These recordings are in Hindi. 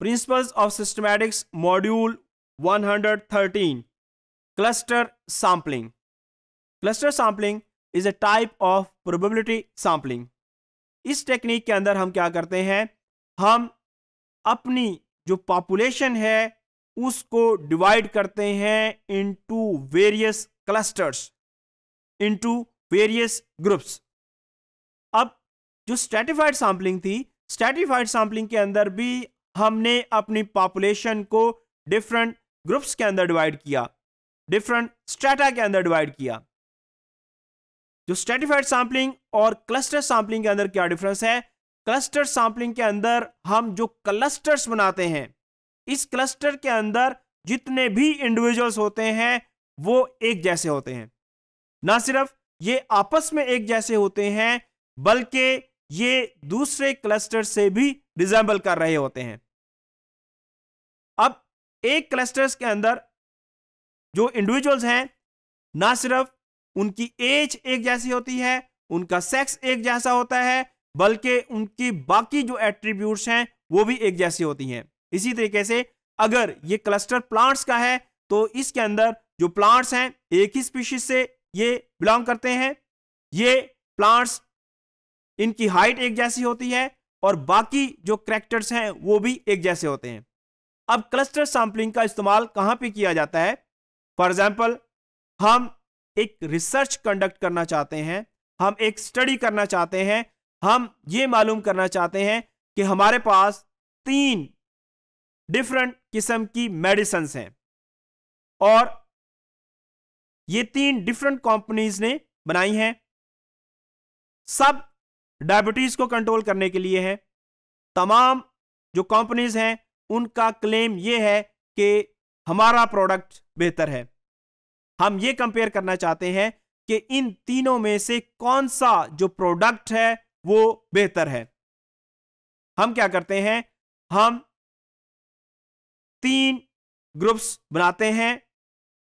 principles of systematics module 113 cluster sampling cluster sampling is a type of probability sampling इस टेक्निक के अंदर हम क्या करते हैं हम अपनी जो पॉपुलेशन है उसको डिवाइड करते हैं into various clusters into various groups अब जो स्ट्रेटिफाइड सैम्पलिंग थी स्ट्रेटिफाइड सैम्पलिंग के अंदर भी हमने अपनी पॉपुलेशन को डिफरेंट ग्रुप्स के अंदर डिवाइड किया डिफरेंट स्ट्रेटा के अंदर डिवाइड किया जो स्ट्रेटिफाइड सैम्पलिंग और क्लस्टर सैम्पलिंग के अंदर क्या डिफरेंस है क्लस्टर सैम्पलिंग के अंदर हम जो क्लस्टर्स बनाते हैं इस क्लस्टर के अंदर जितने भी इंडिविजुअल्स होते हैं वो एक जैसे होते हैं ना सिर्फ ये आपस में एक जैसे होते हैं बल्कि ये दूसरे क्लस्टर से भी रिजेंबल कर रहे होते हैं अब एक क्लस्टर्स के अंदर जो इंडिविजुअल्स हैं ना सिर्फ उनकी एज एक जैसी होती है उनका सेक्स एक जैसा होता है बल्कि उनकी बाकी जो एट्रीब्यूट्स हैं वो भी एक जैसी होती हैं इसी तरीके से अगर ये क्लस्टर प्लांट्स का है तो इसके अंदर जो प्लांट्स हैं एक ही स्पीशीज से ये बिलोंग करते हैं ये प्लांट्स इनकी हाइट एक जैसी होती है और बाकी जो करेक्टर्स हैं वो भी एक जैसे होते हैं अब क्लस्टर सैंपलिंग का इस्तेमाल कहां पे किया जाता है फॉर एग्जाम्पल हम एक रिसर्च कंडक्ट करना चाहते हैं हम एक स्टडी करना चाहते हैं हम ये मालूम करना चाहते हैं कि हमारे पास तीन डिफरेंट किस्म की मेडिसन हैं और ये तीन डिफरेंट कंपनीज ने बनाई हैं सब डायबिटीज को कंट्रोल करने के लिए हैं तमाम जो कंपनीज हैं उनका क्लेम ये है कि हमारा प्रोडक्ट बेहतर है हम ये कंपेयर करना चाहते हैं कि इन तीनों में से कौन सा जो प्रोडक्ट है वो बेहतर है हम क्या करते हैं हम तीन ग्रुप्स बनाते हैं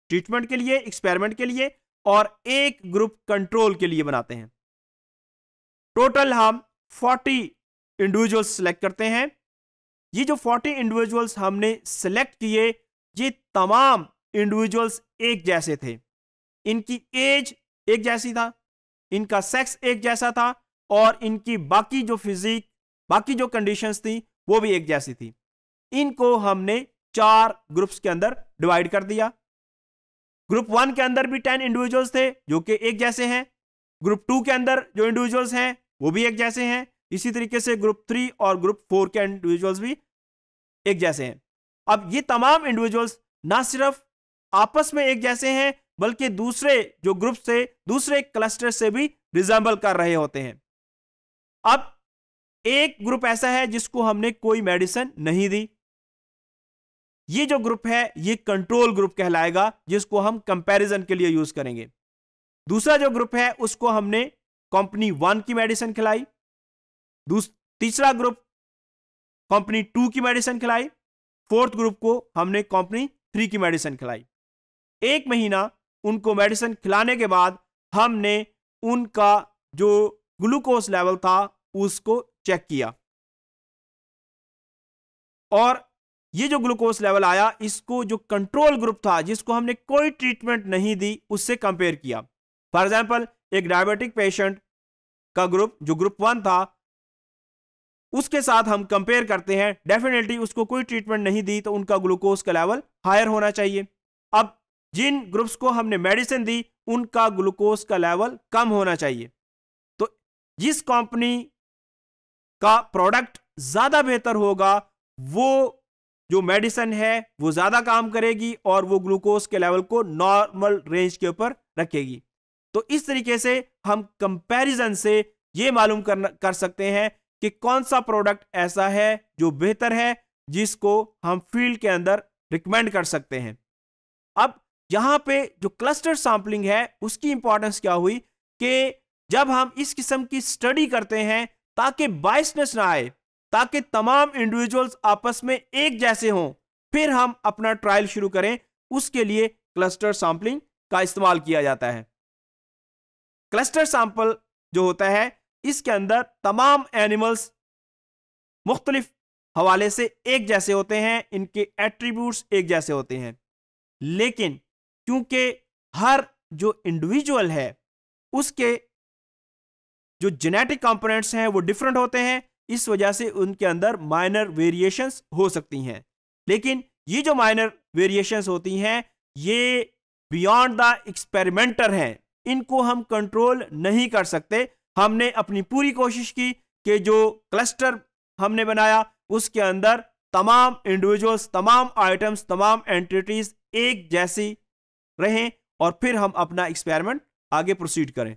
ट्रीटमेंट के लिए एक्सपेरिमेंट के लिए और एक ग्रुप कंट्रोल के लिए बनाते हैं टोटल हम 40 इंडिविजुअल सिलेक्ट करते हैं ये जो फोर्टी इंडिविजुअल्स हमने सेलेक्ट किए ये तमाम इंडिविजुअल्स एक जैसे थे इनकी एज एक जैसी था इनका सेक्स एक जैसा था और इनकी बाकी जो फिजिक बाकी जो कंडीशंस थी वो भी एक जैसी थी इनको हमने चार ग्रुप्स के अंदर डिवाइड कर दिया ग्रुप वन के अंदर भी टेन इंडिविजुअल्स थे जो कि एक जैसे हैं ग्रुप टू के अंदर जो इंडिविजुअल्स हैं वो भी एक जैसे हैं इसी तरीके से ग्रुप थ्री और ग्रुप फोर के इंडिविजुअल्स भी एक जैसे हैं अब ये तमाम इंडिविजुअल्स ना सिर्फ आपस में एक जैसे हैं बल्कि दूसरे जो ग्रुप से दूसरे क्लस्टर से भी रिजेंबल कर रहे होते हैं अब एक ग्रुप ऐसा है जिसको हमने कोई मेडिसिन नहीं दी ये जो ग्रुप है ये कंट्रोल ग्रुप कहलाएगा जिसको हम कंपैरिजन के लिए यूज करेंगे दूसरा जो ग्रुप है उसको हमने कंपनी वन की मेडिसिन खिलाई तीसरा ग्रुप कंपनी टू की मेडिसिन खिलाई फोर्थ ग्रुप को हमने कंपनी थ्री की मेडिसिन खिलाई एक महीना उनको मेडिसिन खिलाने के बाद हमने उनका जो ग्लूकोज लेवल था उसको चेक किया और ये जो ग्लूकोज लेवल आया इसको जो कंट्रोल ग्रुप था जिसको हमने कोई ट्रीटमेंट नहीं दी उससे कंपेयर किया फॉर एग्जाम्पल एक डायबिटिक पेशेंट का ग्रुप जो ग्रुप वन था उसके साथ हम कंपेयर करते हैं डेफिनेटली उसको कोई ट्रीटमेंट नहीं दी तो उनका ग्लूकोज का लेवल हायर होना चाहिए अब जिन ग्रुप्स को हमने मेडिसिन दी उनका ग्लूकोज का लेवल कम होना चाहिए तो जिस कंपनी का प्रोडक्ट ज़्यादा बेहतर होगा वो जो मेडिसिन है वो ज़्यादा काम करेगी और वो ग्लूकोज के लेवल को नॉर्मल रेंज के ऊपर रखेगी तो इस तरीके से हम कंपैरिजन से ये मालूम कर कर सकते हैं कि कौन सा प्रोडक्ट ऐसा है जो बेहतर है जिसको हम फील्ड के अंदर रिकमेंड कर सकते हैं अब यहां पे जो क्लस्टर सैंपलिंग है उसकी इंपॉर्टेंस क्या हुई कि जब हम इस किस्म की स्टडी करते हैं ताकि बाइसनेस ना आए ताकि तमाम इंडिविजुअल्स आपस में एक जैसे हों फिर हम अपना ट्रायल शुरू करें उसके लिए क्लस्टर सैम्पलिंग का इस्तेमाल किया जाता है क्लस्टर सैंपल जो होता है इसके अंदर तमाम एनिमल्स मुख्तलिफ हवाले से एक जैसे होते हैं इनके एट्रीब्यूट्स एक जैसे होते हैं लेकिन क्योंकि हर जो इंडिविजुअल है उसके जो जेनेटिक कंपोनेंट्स हैं वो डिफरेंट होते हैं इस वजह से उनके अंदर माइनर वेरिएशंस हो सकती हैं लेकिन ये जो माइनर वेरिएशंस होती हैं ये बियॉन्ड द एक्सपेरिमेंटर हैं इनको हम कंट्रोल नहीं कर सकते हमने अपनी पूरी कोशिश की कि जो क्लस्टर हमने बनाया उसके अंदर तमाम इंडिविजुअल्स तमाम आइटम्स तमाम एंटिटीज एक जैसी रहें और फिर हम अपना एक्सपेरिमेंट आगे प्रोसीड करें